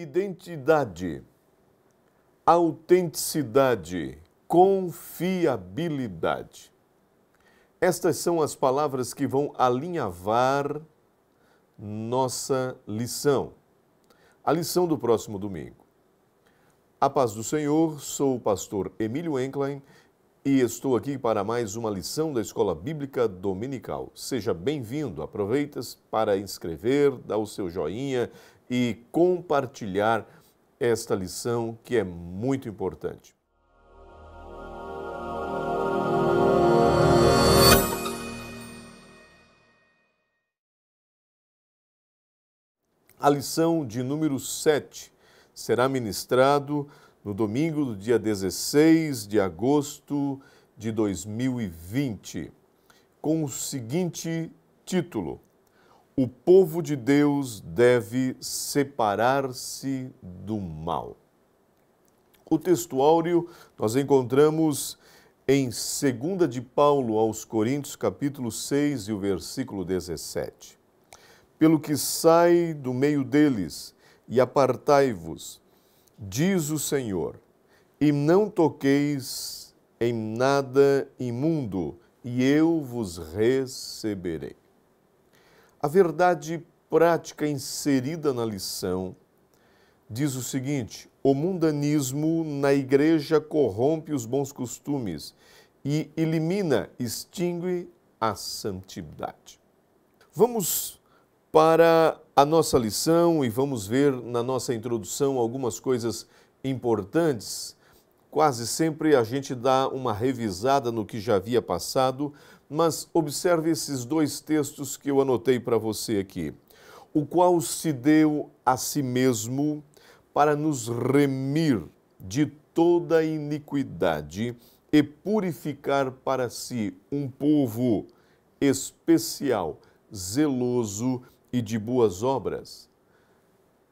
Identidade, autenticidade, confiabilidade. Estas são as palavras que vão alinhavar nossa lição. A lição do próximo domingo. A paz do Senhor, sou o pastor Emílio Enklein e estou aqui para mais uma lição da Escola Bíblica Dominical. Seja bem-vindo, Aproveita para inscrever, dar o seu joinha e compartilhar esta lição que é muito importante. A lição de número 7 será ministrado no domingo do dia 16 de agosto de 2020, com o seguinte título: o povo de Deus deve separar-se do mal. O texto áureo nós encontramos em 2 de Paulo aos Coríntios, capítulo 6 e o versículo 17. Pelo que sai do meio deles e apartai-vos, diz o Senhor, e não toqueis em nada imundo, e eu vos receberei. A verdade prática inserida na lição diz o seguinte: o mundanismo na igreja corrompe os bons costumes e elimina, extingue a santidade. Vamos para a nossa lição e vamos ver na nossa introdução algumas coisas importantes Quase sempre a gente dá uma revisada no que já havia passado, mas observe esses dois textos que eu anotei para você aqui. O qual se deu a si mesmo para nos remir de toda iniquidade e purificar para si um povo especial, zeloso e de boas obras.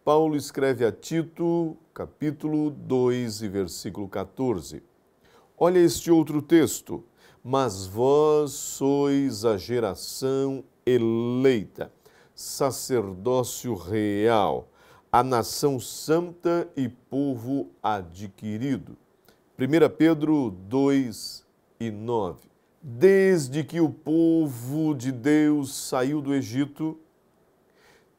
Paulo escreve a Tito capítulo 2 e versículo 14. Olha este outro texto. Mas vós sois a geração eleita, sacerdócio real, a nação santa e povo adquirido. 1 Pedro 2 e 9. Desde que o povo de Deus saiu do Egito,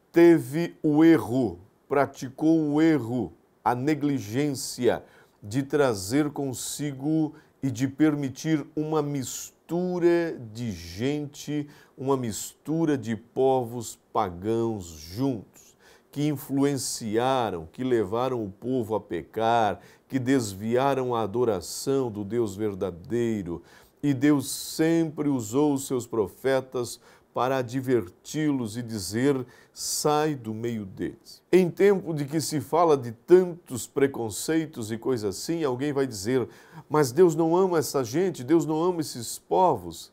teve o erro, praticou o erro a negligência de trazer consigo e de permitir uma mistura de gente, uma mistura de povos pagãos juntos, que influenciaram, que levaram o povo a pecar, que desviaram a adoração do Deus verdadeiro. E Deus sempre usou os seus profetas para adverti-los e dizer: sai do meio deles. Em tempo de que se fala de tantos preconceitos e coisas assim, alguém vai dizer: mas Deus não ama essa gente, Deus não ama esses povos.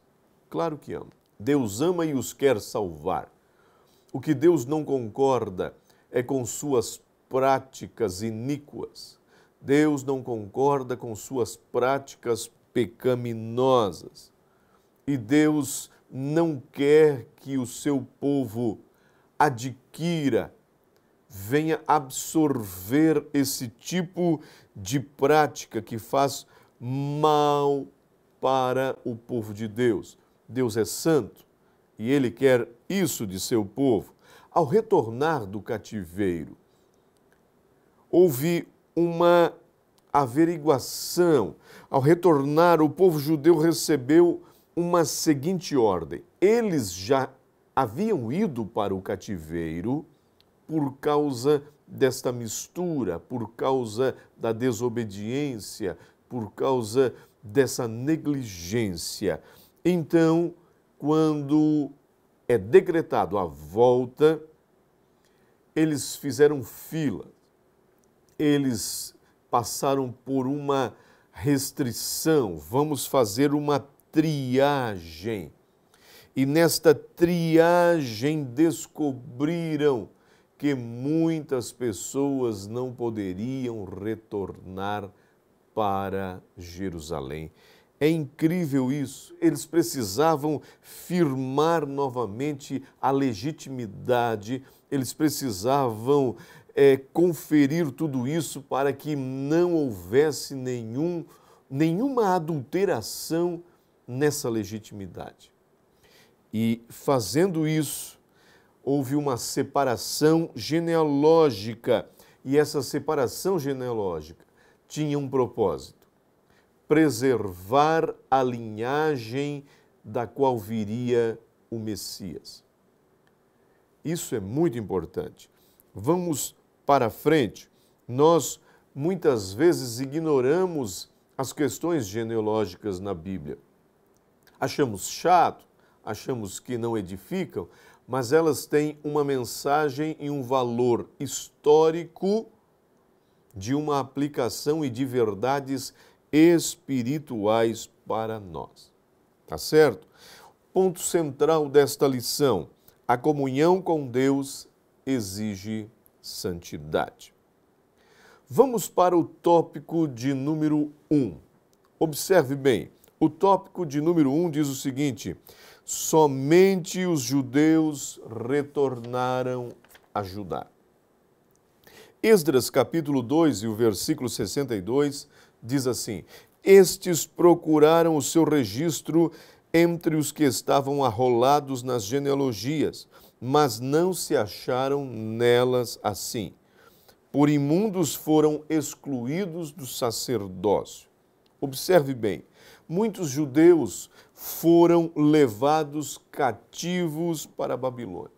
Claro que ama. Deus ama e os quer salvar. O que Deus não concorda é com suas práticas iníquas. Deus não concorda com suas práticas pecaminosas. E Deus não quer que o seu povo adquira, venha absorver esse tipo de prática que faz mal para o povo de Deus. Deus é santo e ele quer isso de seu povo. Ao retornar do cativeiro, houve uma averiguação. Ao retornar, o povo judeu recebeu uma seguinte ordem: eles já haviam ido para o cativeiro por causa desta mistura, por causa da desobediência, por causa dessa negligência. Então, quando é decretado a volta, eles fizeram fila, eles passaram por uma restrição, vamos fazer uma triagem. E nesta triagem descobriram que muitas pessoas não poderiam retornar para Jerusalém. É incrível isso. Eles precisavam firmar novamente a legitimidade, eles precisavam é, conferir tudo isso para que não houvesse nenhum, nenhuma adulteração nessa legitimidade. E fazendo isso, houve uma separação genealógica, e essa separação genealógica tinha um propósito: preservar a linhagem da qual viria o Messias. Isso é muito importante. Vamos para frente. Nós muitas vezes ignoramos as questões genealógicas na Bíblia achamos chato, achamos que não edificam, mas elas têm uma mensagem e um valor histórico de uma aplicação e de verdades espirituais para nós. Tá certo? Ponto central desta lição: a comunhão com Deus exige santidade. Vamos para o tópico de número 1. Um. Observe bem: o tópico de número 1 um diz o seguinte: somente os judeus retornaram a Judá. Esdras capítulo 2 e o versículo 62 diz assim: Estes procuraram o seu registro entre os que estavam arrolados nas genealogias, mas não se acharam nelas assim. Por imundos foram excluídos do sacerdócio. Observe bem, muitos judeus foram levados cativos para a Babilônia.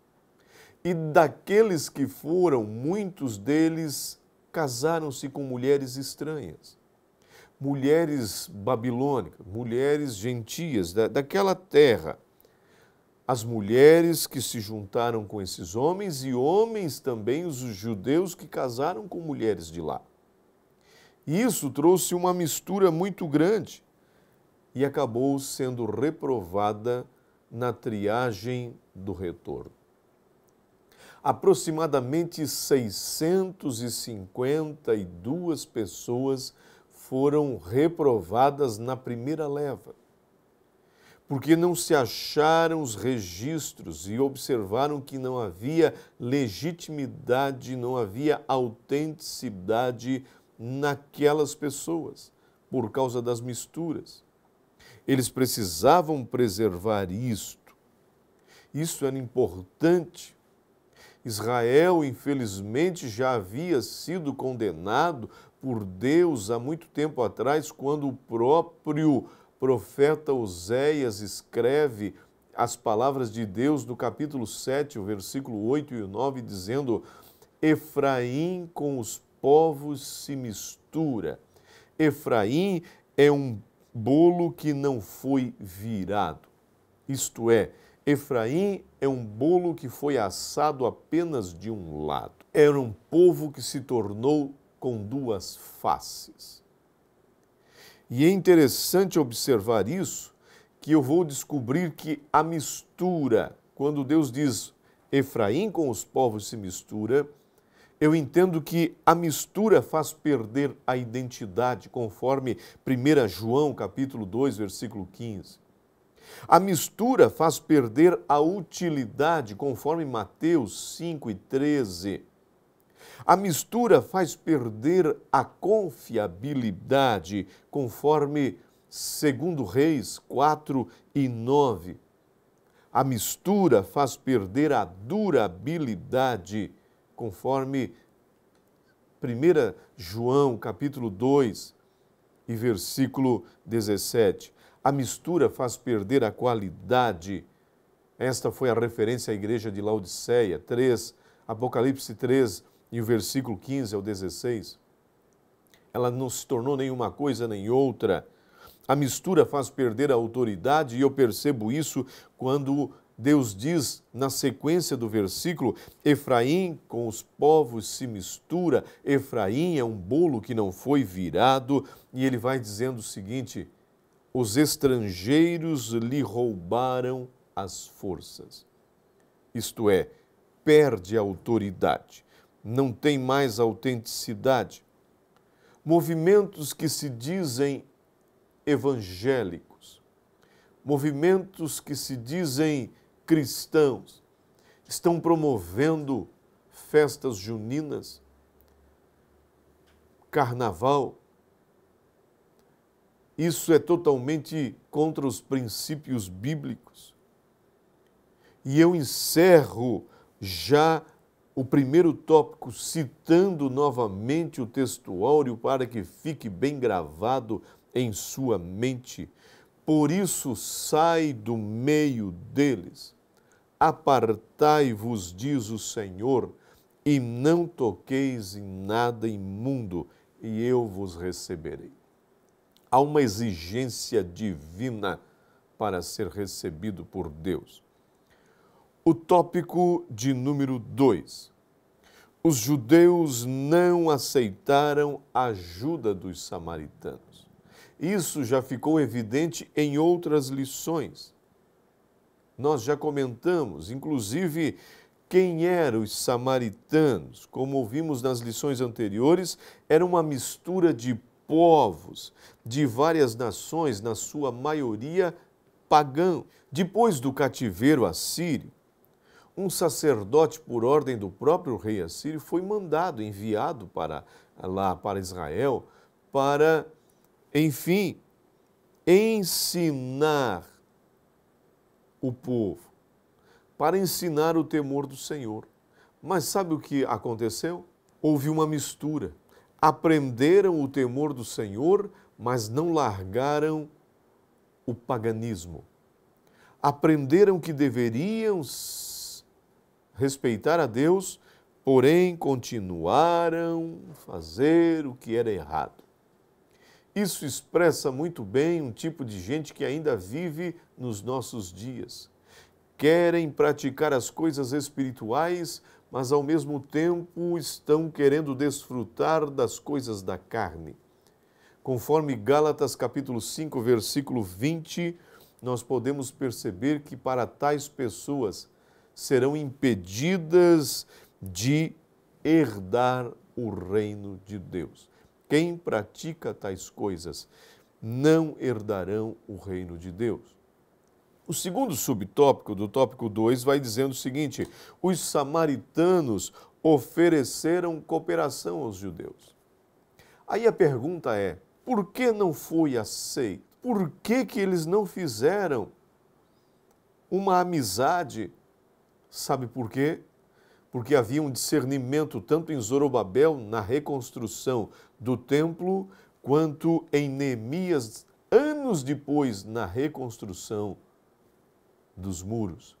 E daqueles que foram, muitos deles casaram-se com mulheres estranhas, mulheres babilônicas, mulheres gentias da, daquela terra. As mulheres que se juntaram com esses homens e homens também, os judeus que casaram com mulheres de lá. Isso trouxe uma mistura muito grande e acabou sendo reprovada na triagem do retorno. Aproximadamente 652 pessoas foram reprovadas na primeira leva, porque não se acharam os registros e observaram que não havia legitimidade, não havia autenticidade naquelas pessoas, por causa das misturas. Eles precisavam preservar isto. Isso era importante. Israel, infelizmente, já havia sido condenado por Deus há muito tempo atrás, quando o próprio profeta Oséias escreve as palavras de Deus no capítulo 7, o versículo 8 e 9, dizendo: Efraim com os povos se mistura. Efraim é um bolo que não foi virado. Isto é, Efraim é um bolo que foi assado apenas de um lado. Era um povo que se tornou com duas faces. E é interessante observar isso, que eu vou descobrir que a mistura, quando Deus diz Efraim com os povos se mistura, eu entendo que a mistura faz perder a identidade, conforme 1 João capítulo 2, versículo 15. A mistura faz perder a utilidade, conforme Mateus 5 e 13. A mistura faz perder a confiabilidade, conforme 2 Reis 4 e 9. A mistura faz perder a durabilidade, conforme 1 João capítulo 2 e versículo 17. A mistura faz perder a qualidade. Esta foi a referência à igreja de Laodiceia, 3, Apocalipse 3 e o versículo 15 ao 16. Ela não se tornou nenhuma coisa nem outra. A mistura faz perder a autoridade e eu percebo isso quando Deus diz na sequência do versículo: Efraim com os povos se mistura, Efraim é um bolo que não foi virado, e ele vai dizendo o seguinte: os estrangeiros lhe roubaram as forças. Isto é, perde a autoridade, não tem mais autenticidade. Movimentos que se dizem evangélicos, movimentos que se dizem cristãos estão promovendo festas juninas, carnaval. Isso é totalmente contra os princípios bíblicos. E eu encerro já o primeiro tópico citando novamente o áureo para que fique bem gravado em sua mente. Por isso, sai do meio deles Apartai-vos, diz o Senhor, e não toqueis em nada imundo, e eu vos receberei. Há uma exigência divina para ser recebido por Deus. O tópico de número 2. Os judeus não aceitaram a ajuda dos samaritanos. Isso já ficou evidente em outras lições. Nós já comentamos, inclusive, quem eram os samaritanos. Como ouvimos nas lições anteriores, era uma mistura de povos, de várias nações, na sua maioria pagão. Depois do cativeiro assírio, um sacerdote, por ordem do próprio rei assírio, foi mandado, enviado para lá, para Israel, para, enfim, ensinar o povo para ensinar o temor do Senhor. Mas sabe o que aconteceu? Houve uma mistura. Aprenderam o temor do Senhor, mas não largaram o paganismo. Aprenderam que deveriam respeitar a Deus, porém continuaram a fazer o que era errado. Isso expressa muito bem um tipo de gente que ainda vive nos nossos dias. Querem praticar as coisas espirituais, mas ao mesmo tempo estão querendo desfrutar das coisas da carne. Conforme Gálatas capítulo 5, versículo 20, nós podemos perceber que para tais pessoas serão impedidas de herdar o reino de Deus. Quem pratica tais coisas não herdarão o reino de Deus. O segundo subtópico do tópico 2 vai dizendo o seguinte: os samaritanos ofereceram cooperação aos judeus. Aí a pergunta é: por que não foi aceito? Por que, que eles não fizeram uma amizade? Sabe por quê? porque havia um discernimento tanto em Zorobabel na reconstrução do templo, quanto em Neemias, anos depois, na reconstrução dos muros.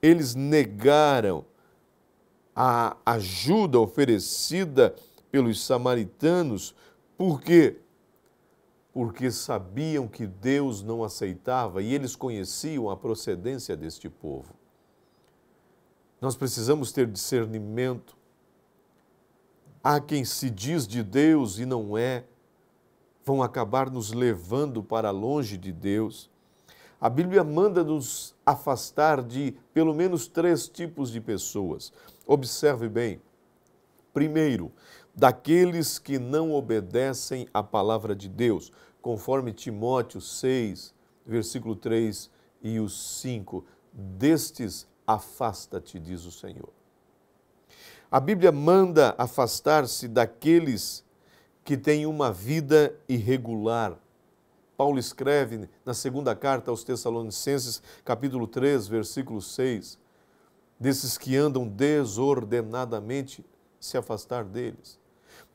Eles negaram a ajuda oferecida pelos samaritanos, por quê? Porque sabiam que Deus não aceitava e eles conheciam a procedência deste povo. Nós precisamos ter discernimento. Há quem se diz de Deus e não é, vão acabar nos levando para longe de Deus. A Bíblia manda nos afastar de pelo menos três tipos de pessoas. Observe bem. Primeiro, daqueles que não obedecem à palavra de Deus, conforme Timóteo 6, versículo 3 e os 5. Destes Afasta-te, diz o Senhor. A Bíblia manda afastar-se daqueles que têm uma vida irregular. Paulo escreve na segunda carta aos Tessalonicenses, capítulo 3, versículo 6, desses que andam desordenadamente, se afastar deles.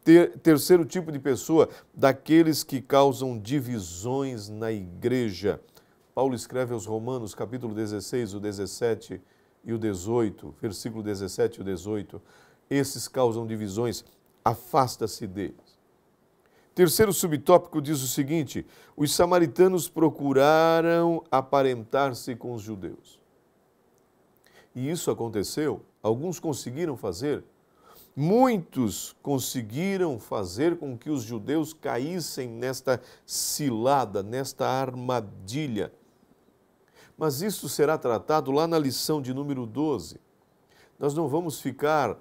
Ter, terceiro tipo de pessoa, daqueles que causam divisões na igreja. Paulo escreve aos Romanos, capítulo 16, o 17, e o 18, versículo 17 e o 18, esses causam divisões, afasta-se deles. Terceiro subtópico diz o seguinte: os samaritanos procuraram aparentar-se com os judeus. E isso aconteceu, alguns conseguiram fazer, muitos conseguiram fazer com que os judeus caíssem nesta cilada, nesta armadilha mas isso será tratado lá na lição de número 12. Nós não vamos ficar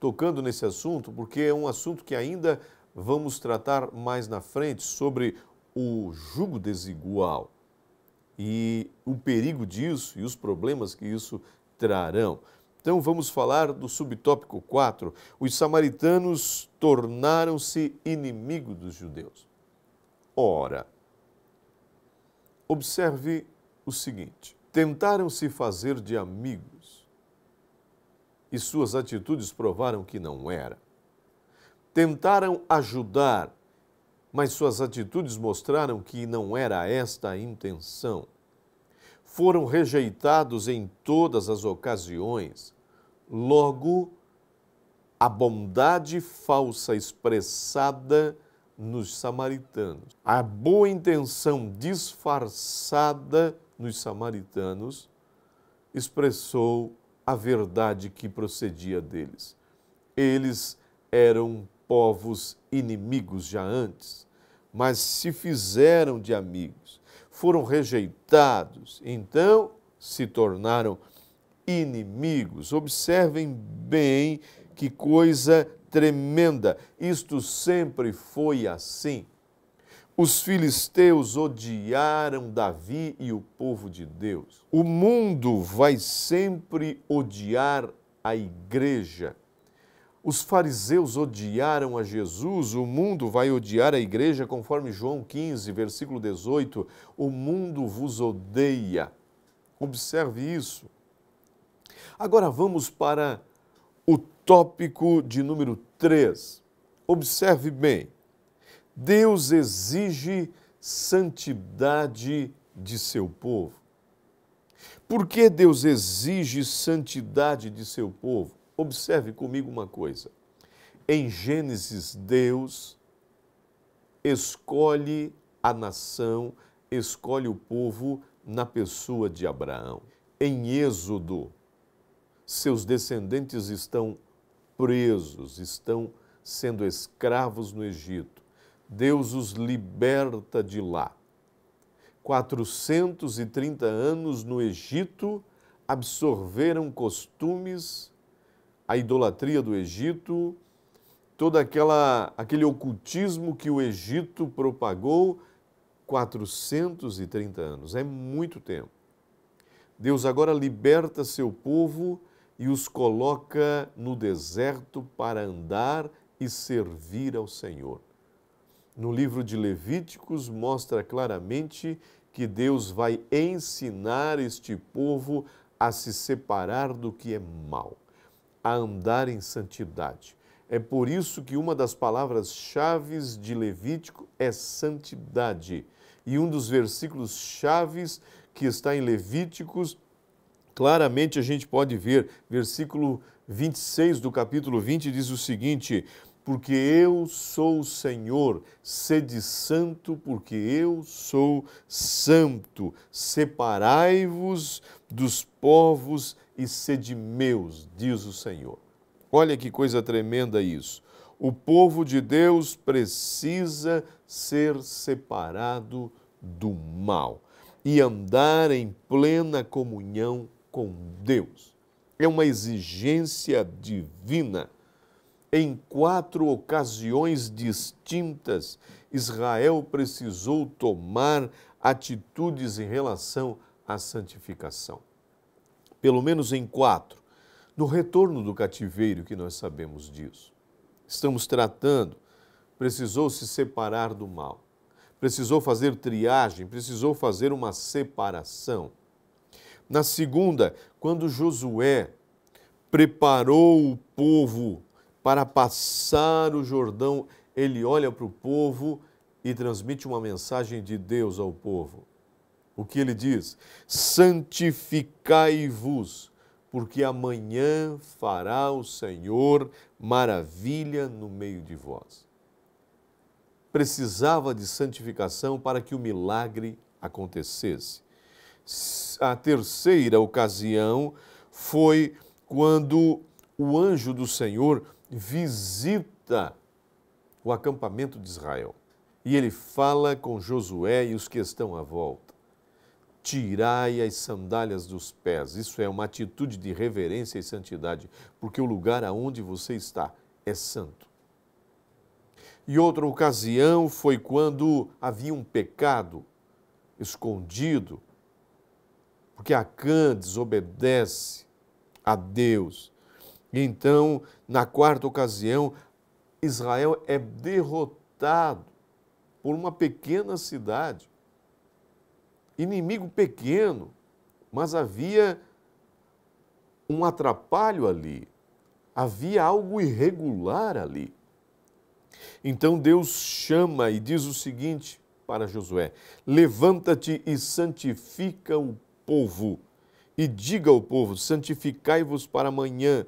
tocando nesse assunto, porque é um assunto que ainda vamos tratar mais na frente sobre o jugo desigual e o perigo disso e os problemas que isso trarão. Então vamos falar do subtópico 4. Os samaritanos tornaram-se inimigo dos judeus. Ora, observe o seguinte: tentaram se fazer de amigos e suas atitudes provaram que não era. Tentaram ajudar, mas suas atitudes mostraram que não era esta a intenção. Foram rejeitados em todas as ocasiões. Logo, a bondade falsa expressada nos samaritanos, a boa intenção disfarçada nos samaritanos, expressou a verdade que procedia deles. Eles eram povos inimigos já antes, mas se fizeram de amigos, foram rejeitados, então se tornaram inimigos. Observem bem que coisa tremenda! Isto sempre foi assim. Os filisteus odiaram Davi e o povo de Deus. O mundo vai sempre odiar a igreja. Os fariseus odiaram a Jesus, o mundo vai odiar a igreja, conforme João 15, versículo 18: o mundo vos odeia. Observe isso. Agora vamos para o tópico de número 3. Observe bem Deus exige santidade de seu povo. Por que Deus exige santidade de seu povo? Observe comigo uma coisa. Em Gênesis, Deus escolhe a nação, escolhe o povo na pessoa de Abraão. Em Êxodo, seus descendentes estão presos, estão sendo escravos no Egito. Deus os liberta de lá. 430 anos no Egito absorveram costumes, a idolatria do Egito, todo aquela, aquele ocultismo que o Egito propagou 430 anos. É muito tempo. Deus agora liberta seu povo e os coloca no deserto para andar e servir ao Senhor no livro de Levíticos mostra claramente que Deus vai ensinar este povo a se separar do que é mal, a andar em santidade. É por isso que uma das palavras-chave de Levítico é santidade. E um dos versículos chaves que está em Levíticos, claramente a gente pode ver, versículo 26 do capítulo 20 diz o seguinte: porque eu sou o Senhor. Sede santo, porque eu sou santo. Separai-vos dos povos e sede meus, diz o Senhor. Olha que coisa tremenda isso. O povo de Deus precisa ser separado do mal e andar em plena comunhão com Deus. É uma exigência divina em quatro ocasiões distintas, Israel precisou tomar atitudes em relação à santificação. Pelo menos em quatro. No retorno do cativeiro, que nós sabemos disso. Estamos tratando, precisou se separar do mal, precisou fazer triagem, precisou fazer uma separação. Na segunda, quando Josué preparou o povo para passar o Jordão, ele olha para o povo e transmite uma mensagem de Deus ao povo. O que ele diz? Santificai-vos, porque amanhã fará o Senhor maravilha no meio de vós. Precisava de santificação para que o milagre acontecesse. A terceira ocasião foi quando o anjo do Senhor visita o acampamento de Israel e ele fala com Josué e os que estão à volta. Tirai as sandálias dos pés. Isso é uma atitude de reverência e santidade, porque o lugar aonde você está é santo. E outra ocasião foi quando havia um pecado escondido, porque Acã desobedece a Deus e então, na quarta ocasião, Israel é derrotado por uma pequena cidade. Inimigo pequeno, mas havia um atrapalho ali, havia algo irregular ali. Então Deus chama e diz o seguinte para Josué: Levanta-te e santifica o povo, e diga ao povo: Santificai-vos para amanhã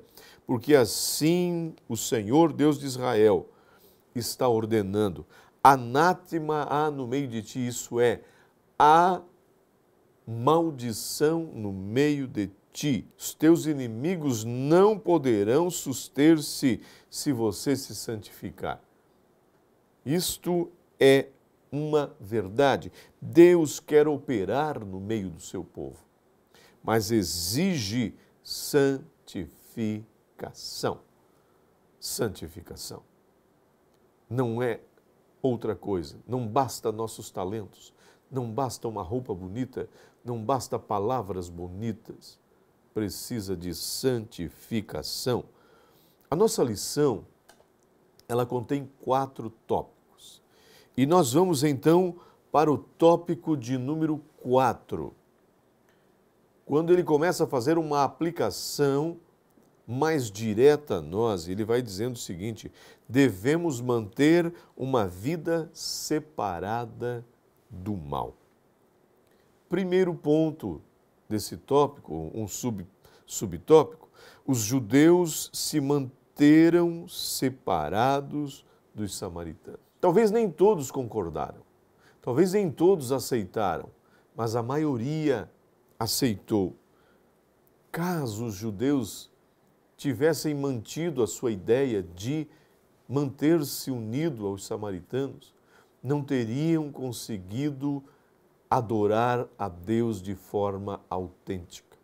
porque assim o Senhor Deus de Israel está ordenando. Anátema há no meio de ti, isso é, há maldição no meio de ti. Os teus inimigos não poderão suster-se se você se santificar. Isto é uma verdade. Deus quer operar no meio do seu povo, mas exige santificação santificação. Santificação. Não é outra coisa. Não basta nossos talentos, não basta uma roupa bonita, não basta palavras bonitas. Precisa de santificação. A nossa lição, ela contém quatro tópicos. E nós vamos então para o tópico de número quatro Quando ele começa a fazer uma aplicação mais direta a nós, ele vai dizendo o seguinte: devemos manter uma vida separada do mal. Primeiro ponto desse tópico, um sub, subtópico, os judeus se manteram separados dos samaritanos. Talvez nem todos concordaram, talvez nem todos aceitaram, mas a maioria aceitou. Caso os judeus tivessem mantido a sua ideia de manter-se unido aos samaritanos, não teriam conseguido adorar a Deus de forma autêntica.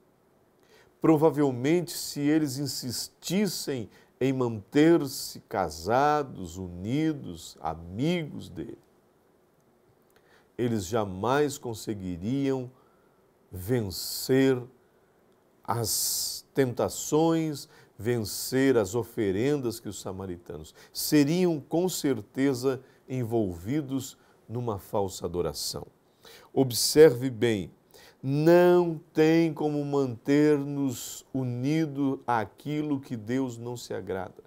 Provavelmente, se eles insistissem em manter-se casados, unidos, amigos dele, eles jamais conseguiriam vencer as tentações, vencer as oferendas que os samaritanos seriam com certeza envolvidos numa falsa adoração. Observe bem, não tem como manter-nos unidos àquilo que Deus não se agrada.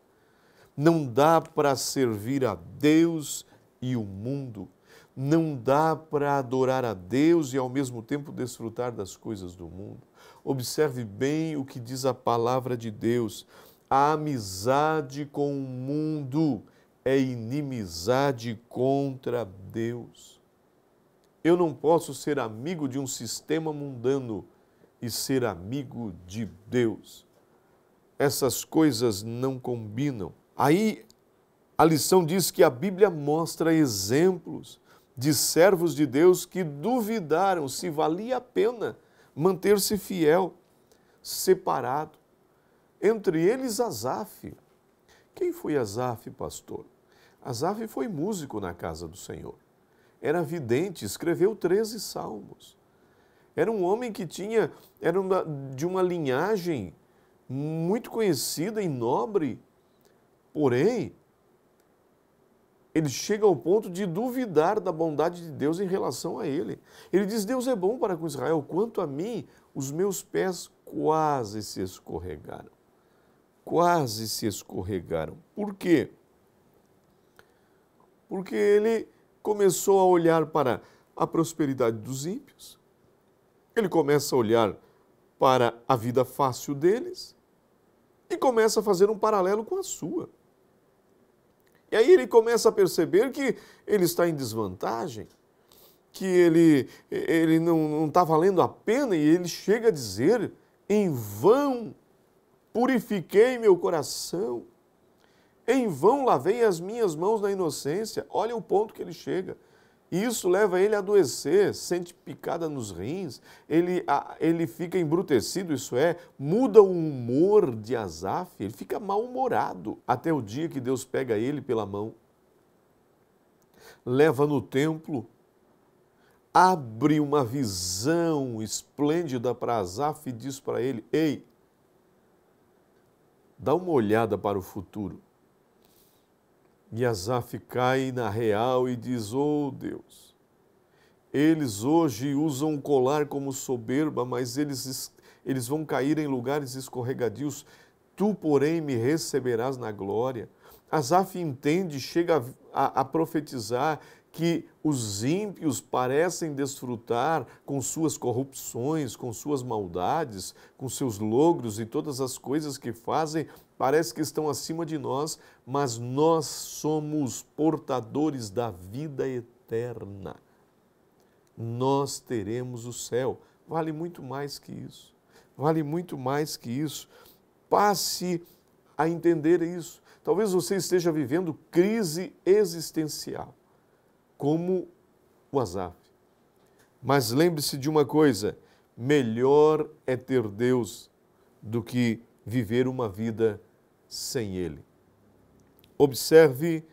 Não dá para servir a Deus e o mundo. Não dá para adorar a Deus e ao mesmo tempo desfrutar das coisas do mundo. Observe bem o que diz a palavra de Deus. A amizade com o mundo é inimizade contra Deus. Eu não posso ser amigo de um sistema mundano e ser amigo de Deus. Essas coisas não combinam. Aí a lição diz que a Bíblia mostra exemplos de servos de Deus que duvidaram se valia a pena manter-se fiel, separado. Entre eles, Asaf. Quem foi Asaf, pastor? Asaf foi músico na casa do Senhor. Era vidente, escreveu 13 salmos. Era um homem que tinha, era de uma linhagem muito conhecida e nobre. Porém, ele chega ao ponto de duvidar da bondade de Deus em relação a ele. Ele diz: Deus é bom para com Israel, quanto a mim, os meus pés quase se escorregaram. Quase se escorregaram. Por quê? Porque ele começou a olhar para a prosperidade dos ímpios, ele começa a olhar para a vida fácil deles e começa a fazer um paralelo com a sua. E aí ele começa a perceber que ele está em desvantagem, que ele, ele não está valendo a pena e ele chega a dizer: em vão purifiquei meu coração, em vão lavei as minhas mãos na inocência. Olha o ponto que ele chega. E isso leva ele a adoecer, sente picada nos rins, ele, a, ele fica embrutecido, isso é, muda o humor de Asaf, ele fica mal-humorado até o dia que Deus pega ele pela mão, leva no templo, abre uma visão esplêndida para Asaf e diz para ele: Ei, dá uma olhada para o futuro e Asaf cai na real e diz: Oh Deus, eles hoje usam o colar como soberba, mas eles, eles vão cair em lugares escorregadios. Tu, porém, me receberás na glória. Asaf entende, chega a, a profetizar que os ímpios parecem desfrutar com suas corrupções, com suas maldades, com seus logros e todas as coisas que fazem, parece que estão acima de nós, mas nós somos portadores da vida eterna. Nós teremos o céu. Vale muito mais que isso. Vale muito mais que isso. Passe a entender isso. Talvez você esteja vivendo crise existencial, como o Azaf. Mas lembre-se de uma coisa: melhor é ter Deus do que viver uma vida sem Ele. Observe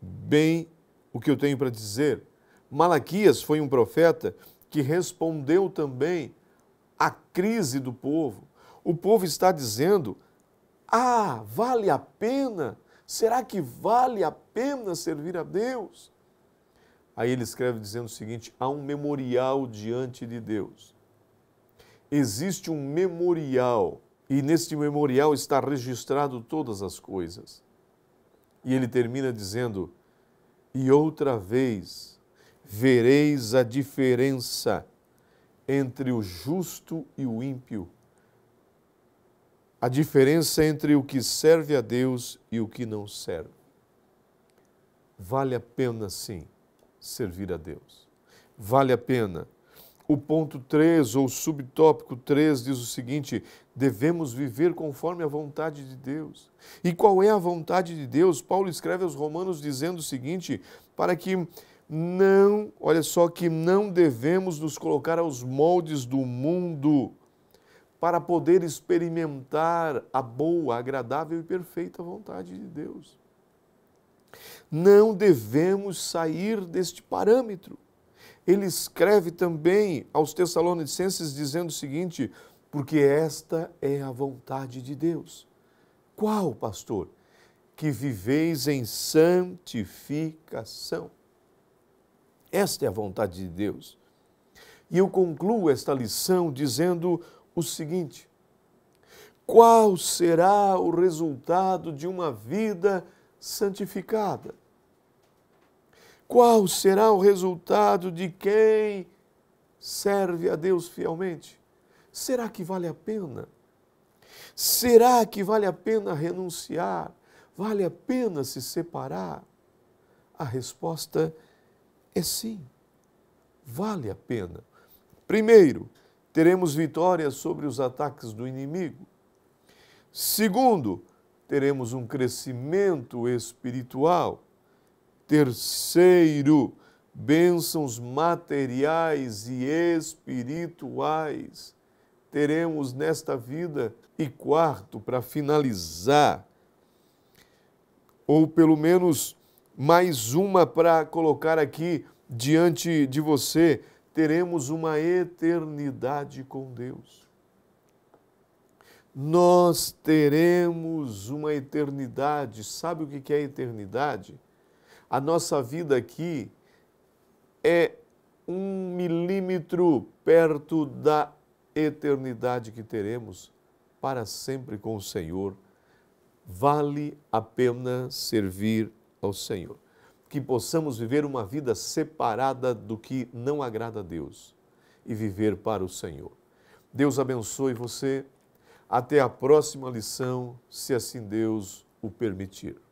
bem o que eu tenho para dizer. Malaquias foi um profeta que respondeu também à crise do povo. O povo está dizendo: Ah, vale a pena? Será que vale a pena servir a Deus? Aí ele escreve dizendo o seguinte: há um memorial diante de Deus. Existe um memorial e neste memorial está registrado todas as coisas. E ele termina dizendo: E outra vez vereis a diferença entre o justo e o ímpio, a diferença entre o que serve a Deus e o que não serve. Vale a pena, sim, servir a Deus. Vale a pena o ponto 3, ou subtópico 3, diz o seguinte: devemos viver conforme a vontade de Deus. E qual é a vontade de Deus? Paulo escreve aos Romanos dizendo o seguinte: para que não, olha só, que não devemos nos colocar aos moldes do mundo para poder experimentar a boa, agradável e perfeita vontade de Deus. Não devemos sair deste parâmetro ele escreve também aos Tessalonicenses dizendo o seguinte: porque esta é a vontade de Deus. Qual, pastor? Que viveis em santificação. Esta é a vontade de Deus. E eu concluo esta lição dizendo o seguinte: qual será o resultado de uma vida santificada? Qual será o resultado de quem serve a Deus fielmente? Será que vale a pena? Será que vale a pena renunciar? Vale a pena se separar? A resposta é sim. Vale a pena. Primeiro, teremos vitória sobre os ataques do inimigo. Segundo, teremos um crescimento espiritual. Terceiro, bênçãos materiais e espirituais teremos nesta vida. E quarto, para finalizar, ou pelo menos mais uma para colocar aqui diante de você, teremos uma eternidade com Deus. Nós teremos uma eternidade. Sabe o que é eternidade? a nossa vida aqui é um milímetro perto da eternidade que teremos para sempre com o Senhor. Vale a pena servir ao Senhor. Que possamos viver uma vida separada do que não agrada a Deus e viver para o Senhor. Deus abençoe você. Até a próxima lição, se assim Deus o permitir.